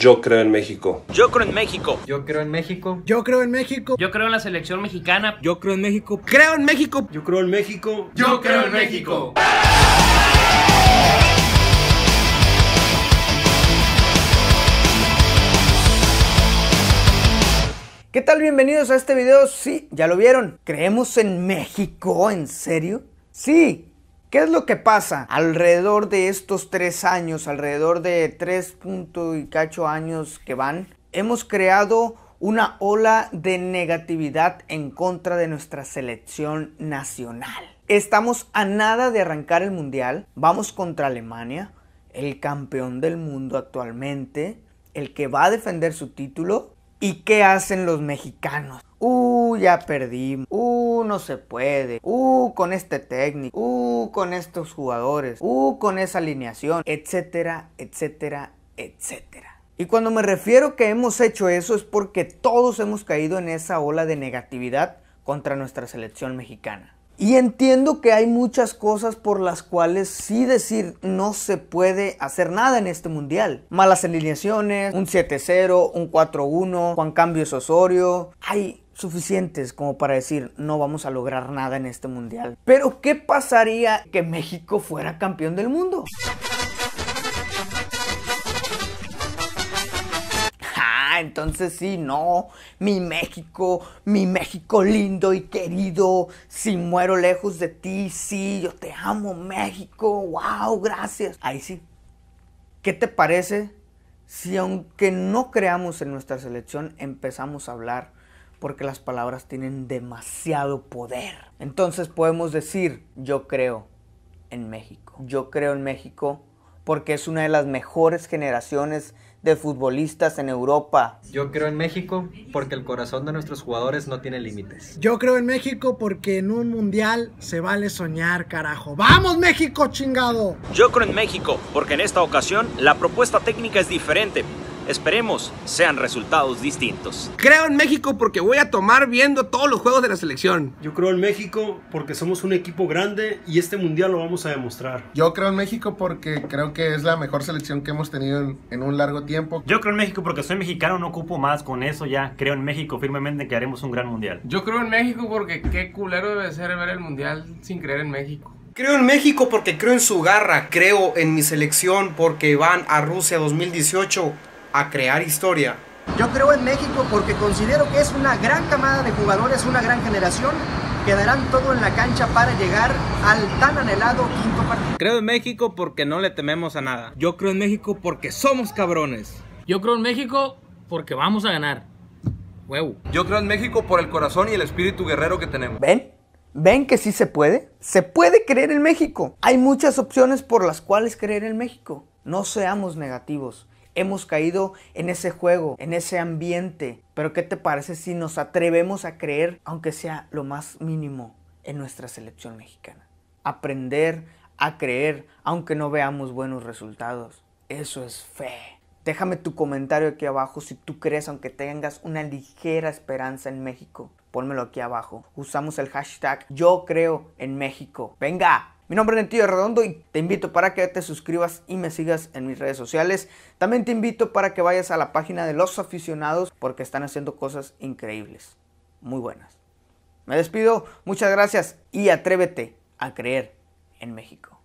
Yo creo en México. Yo creo en México. Yo creo en México. Yo creo en México. Yo creo en la selección mexicana. Yo creo en México. Creo en México. Yo creo en México. Yo creo en México. ¿Qué tal? Bienvenidos a este video. Sí, ya lo vieron. ¿Creemos en México? ¿En serio? Sí, ¿Qué es lo que pasa? Alrededor de estos tres años, alrededor de tres y cacho años que van, hemos creado una ola de negatividad en contra de nuestra selección nacional. Estamos a nada de arrancar el mundial, vamos contra Alemania, el campeón del mundo actualmente, el que va a defender su título. ¿Y qué hacen los mexicanos? Uh, ya perdimos no se puede, uh, con este técnico, uh, con estos jugadores, uh, con esa alineación, etcétera, etcétera, etcétera. Y cuando me refiero que hemos hecho eso es porque todos hemos caído en esa ola de negatividad contra nuestra selección mexicana. Y entiendo que hay muchas cosas por las cuales sí decir no se puede hacer nada en este mundial. Malas alineaciones, un 7-0, un 4-1, Juan Cambio Cambios Osorio. Hay suficientes como para decir no vamos a lograr nada en este mundial. Pero ¿qué pasaría que México fuera campeón del mundo? Entonces sí, no, mi México, mi México lindo y querido, si muero lejos de ti, sí, yo te amo México, wow, gracias. Ahí sí. ¿Qué te parece si aunque no creamos en nuestra selección, empezamos a hablar? Porque las palabras tienen demasiado poder. Entonces podemos decir, yo creo en México. Yo creo en México porque es una de las mejores generaciones de futbolistas en Europa. Yo creo en México porque el corazón de nuestros jugadores no tiene límites. Yo creo en México porque en un mundial se vale soñar, carajo. ¡Vamos México, chingado! Yo creo en México porque en esta ocasión la propuesta técnica es diferente Esperemos sean resultados distintos. Creo en México porque voy a tomar viendo todos los juegos de la selección. Yo creo en México porque somos un equipo grande y este mundial lo vamos a demostrar. Yo creo en México porque creo que es la mejor selección que hemos tenido en, un largo tiempo. Yo creo en México porque soy mexicano, no ocupo más con eso ya. Creo en México firmemente que haremos un gran mundial. Yo creo en México porque qué culero debe ser ver el mundial sin creer en México. Creo en México porque creo en su garra, creo en mi selección porque van a Rusia 2018 a crear historia. Yo creo en México porque considero que es una gran camada de jugadores, una gran generación que darán todo en la cancha para llegar al tan anhelado quinto partido. Creo en México porque no le tememos a nada. Yo creo en México porque somos cabrones. Yo creo en México porque vamos a ganar. Huevo. Yo creo en México por el corazón y el espíritu guerrero que tenemos. ¿Ven? ¿Ven que sí se puede? Se puede creer en México. Hay muchas opciones por las cuales creer en México. No seamos negativos. Hemos caído en ese juego, en ese ambiente. Pero ¿qué te parece si nos atrevemos a creer, aunque sea lo más mínimo, en nuestra selección mexicana? Aprender a creer, aunque no veamos buenos resultados. Eso es fe. Déjame tu comentario aquí abajo si tú crees, aunque tengas una ligera esperanza en México. Pónmelo aquí abajo. Usamos el hashtag Yo creo en México. Venga. Mi nombre es Tío Redondo y te invito para que te suscribas y me sigas en mis redes sociales. También te invito para que vayas a la página de los aficionados porque están haciendo cosas increíbles, muy buenas. Me despido, muchas gracias y atrévete a creer en México.